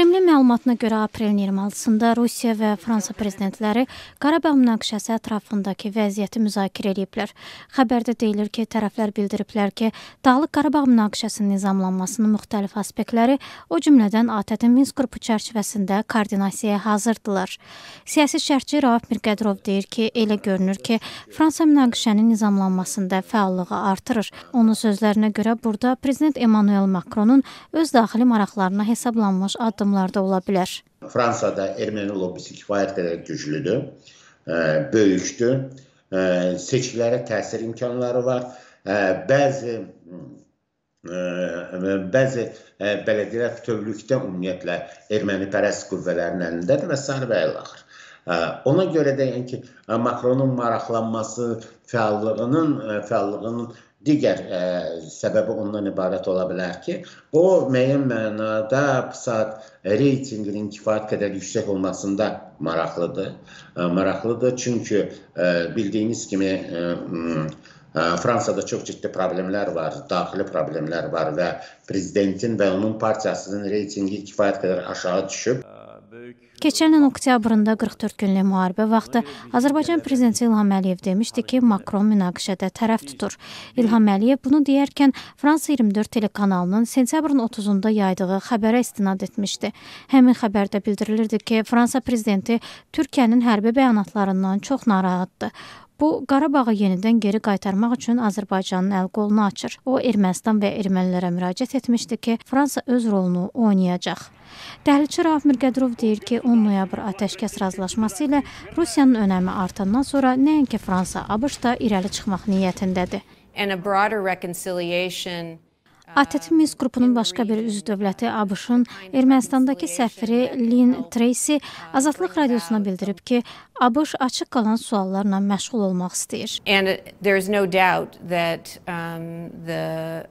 Kremlin məlumatına görə aprelin 26-sında Rusiya və Fransa prezidentləri Qarabağ münaqişəsi ətrafındakı vəziyyəti müzakirə ediblər. Xəbərdə deyilir ki, tərəflər bildiriblər ki, Dağlıq Qarabağ münaqişəsinin nizamlanmasının müxtəlif aspektləri, o cümlədən ATƏT-in Minsk qrupu çərçivəsində koordinasiyaya hazırdılar. Siyasi şərhçi Rauf Mirqədirov deyir ki, elə görünür ki, Fransa münaqişənin nizamlanmasında fəallığı artırır. Onun sözlərinə görə burada prezident Emmanuel Macronun öz daxili maraqlarına hesablanmış addım məqamlarda ola bilər? Fransada erməni lobbisi kifayət qədər güclüdür, e, böyükdür. E, seçkilərə təsir imkanları var. E, bəzi bəzi bələdiyyələr bütövlükdə ümumiyyətlə erməni pərəst qüvvələrin əlindədir və s. və ilaxır. Ona görə də yəni ki, Makronun maraqlanması fəallığının fəallığının Digər ə, e, səbəbi ondan ibarət ola bilər ki, o müəyyən mənada PSAT reytinqinin kifayət qədər yüksək olmasında maraqlıdır. Ə, e, maraqlıdır çünki ə, e, bildiyiniz kimi ə, ə, Fransada çox ciddi problemlər var, daxili problemlər var və prezidentin və onun partiyasının reytinqi kifayət qədər aşağı düşüb. Keçən il oktyabrında 44 günlük müharibə vaxtı Azərbaycan prezidenti İlham Əliyev demişdi ki, Makron münaqişədə tərəf tutur. İlham Əliyev bunu deyərkən Fransa 24 telekanalının sentyabrın 30-unda yaydığı xəbərə istinad etmişdi. Həmin xəbərdə bildirilirdi ki, Fransa prezidenti Türkiyənin hərbi bəyanatlarından çox narahatdır. Bu Qarabağı yenidən geri qaytarmaq üçün Azərbaycanın əl qolunu açır. O Ermənistan və ermənilərə müraciət etmişdi ki, Fransa öz rolunu oynayacaq. Dəhlizçi Rauf Mirqədirov deyir ki, 10 noyabr atəşkəs razılaşması ilə Rusiyanın önəmi artandan sonra nəinki Fransa, ABŞ da irəli çıxmaq niyyətindədir. And a broader reconciliation ATƏT Minsk qrupunun başqa bir üzv dövləti ABŞ-ın Ermənistandakı səfiri Lin Treysi Azadlıq radiosuna bildirib ki, ABŞ açıq qalan suallarla məşğul olmaq istəyir. And there is no doubt that um, the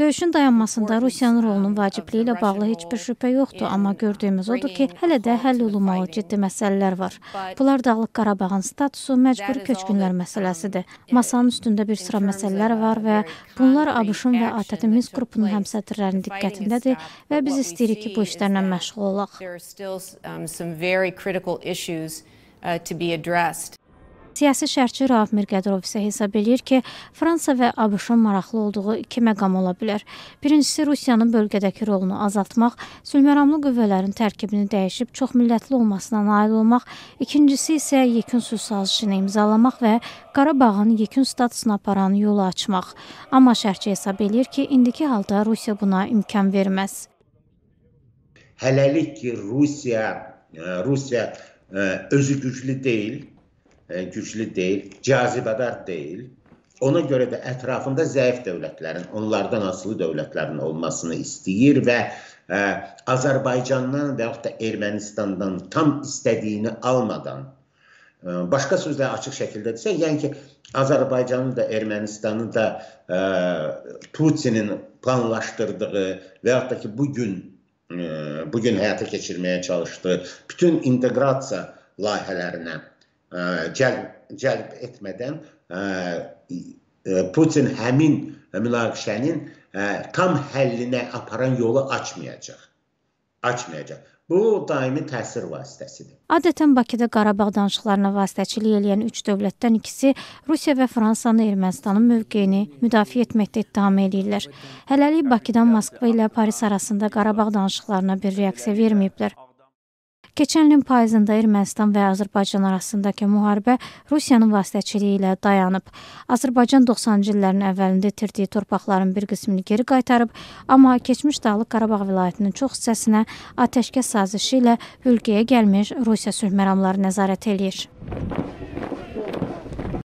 Döyüşün dayanmasında Rusiyanın rolunun vacibliyi ilə bağlı heç bir şübhə yoxdur, amma gördüyümüz odur ki, hələ də həll olunmalı ciddi məsələlər var. Bunlar Dağlıq Qarabağın statusu, məcburi köçkünlər məsələsidir. Masanın üstündə bir sıra məsələlər var və bunlar ABŞ-ın və ATƏT-in Minsk qrupunun həmsədrlərinin diqqətindədir və biz istəyirik ki, bu işlərlə məşğul olaq. Um, uh, to be addressed. Siyasi şərhçi Rauf Mirqədərov isə hesab eləyir ki, Fransa və ABŞ-ın maraqlı olduğu iki məqam ola bilər. Birincisi Rusiyanın bölgədəki rolunu azaltmaq, sülhməramlı qüvvələrin tərkibini dəyişib çoxmillətli olmasına nail olmaq, ikincisi isə yekun sülh sazişini imzalamaq və Qarabağın yekun statusuna aparan yolu açmaq. Amma şərhçi hesab eləyir ki, indiki halda Rusiya buna imkan verməz. Hələlik ki, Rusiya e, Rusiya e, özü güclü deyil. E, güclü deyil, cazibədar deyil. Ona görə də ətrafında zəif dövlətlərin, onlardan asılı dövlətlərin olmasını istəyir və ə, e, Azərbaycandan və yaxud da Ermənistandan tam istədiyini almadan ə, e, başqa sözlə açıq şəkildə desək, yəni ki, Azərbaycanın da Ermənistanın da ə, Putinin planlaşdırdığı və yaxud da ki, bu gün bu gün həyata keçirməyə çalışdığı bütün inteqrasiya layihələrinə E, cəlb cəlb etmədən e, e, Putin həmin münaqişənin tam həllinə aparan yolu açmayacaq. Açmayacaq. Bu daimi təsir vasitəsidir. Adətən Bakıda Qarabağ danışıqlarına vasitəçilik edən 3 dövlətdən ikisi Rusiya və Fransanı Ermənistanın mövqeyini müdafiə etməkdə ittiham eləyirlər. Hələlik Bakıdan Moskva ilə Paris arasında Qarabağ danışıqlarına bir reaksiya verməyiblər. Keçən ilin payızında Ermənistan və Azərbaycan arasındakı müharibə Rusiyanın vasitəçiliyi ilə dayanıb. Azərbaycan 90-cı illərin əvvəlində itirdiyi torpaqların bir qismini geri qaytarıb, amma keçmiş Dağlıq Qarabağ vilayətinin çox hissəsinə atəşkəs sazişi ilə ölkəyə gəlmiş Rusiya sülh məramları nəzarət eləyir.